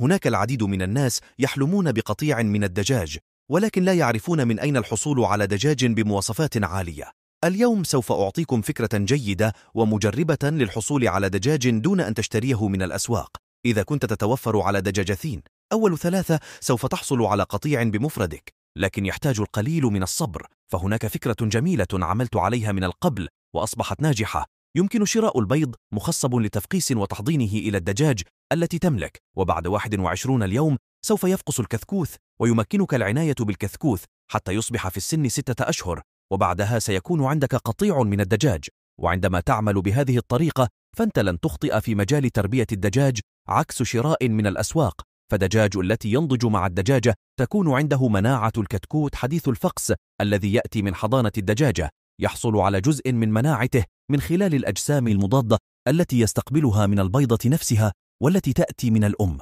هناك العديد من الناس يحلمون بقطيع من الدجاج ولكن لا يعرفون من أين الحصول على دجاج بمواصفات عالية اليوم سوف أعطيكم فكرة جيدة ومجربة للحصول على دجاج دون أن تشتريه من الأسواق إذا كنت تتوفر على دجاجثين أول ثلاثة سوف تحصل على قطيع بمفردك لكن يحتاج القليل من الصبر فهناك فكرة جميلة عملت عليها من القبل وأصبحت ناجحة يمكن شراء البيض مخصب لتفقيس وتحضينه إلى الدجاج التي تملك وبعد 21 اليوم سوف يفقس الكثكوث ويمكنك العناية بالكثكوث حتى يصبح في السن ستة أشهر وبعدها سيكون عندك قطيع من الدجاج وعندما تعمل بهذه الطريقة فأنت لن تخطئ في مجال تربية الدجاج عكس شراء من الأسواق فدجاج التي ينضج مع الدجاجة تكون عنده مناعة الكتكوت حديث الفقس الذي يأتي من حضانة الدجاجة يحصل على جزء من مناعته من خلال الأجسام المضادة التي يستقبلها من البيضة نفسها والتي تأتي من الأم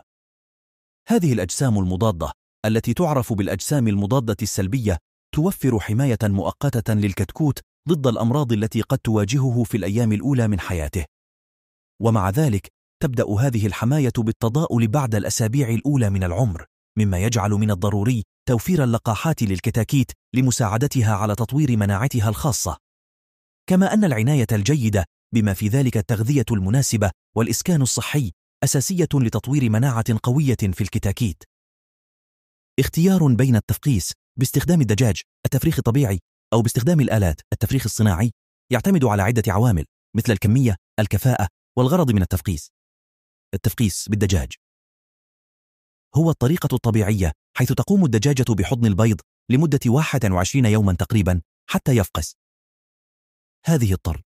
هذه الأجسام المضادة التي تعرف بالأجسام المضادة السلبية توفر حماية مؤقتة للكتكوت ضد الأمراض التي قد تواجهه في الأيام الأولى من حياته ومع ذلك تبدأ هذه الحماية بالتضاؤل بعد الأسابيع الأولى من العمر مما يجعل من الضروري توفير اللقاحات للكتاكيت لمساعدتها على تطوير مناعتها الخاصة كما أن العناية الجيدة بما في ذلك التغذية المناسبة والإسكان الصحي أساسية لتطوير مناعة قوية في الكتاكيت. اختيار بين التفقيس باستخدام الدجاج التفريخ الطبيعي أو باستخدام الآلات التفريخ الصناعي يعتمد على عدة عوامل مثل الكمية، الكفاءة، والغرض من التفقيس. التفقيس بالدجاج هو الطريقة الطبيعية حيث تقوم الدجاجة بحضن البيض لمدة 21 يوما تقريبا حتى يفقس. هذه الطر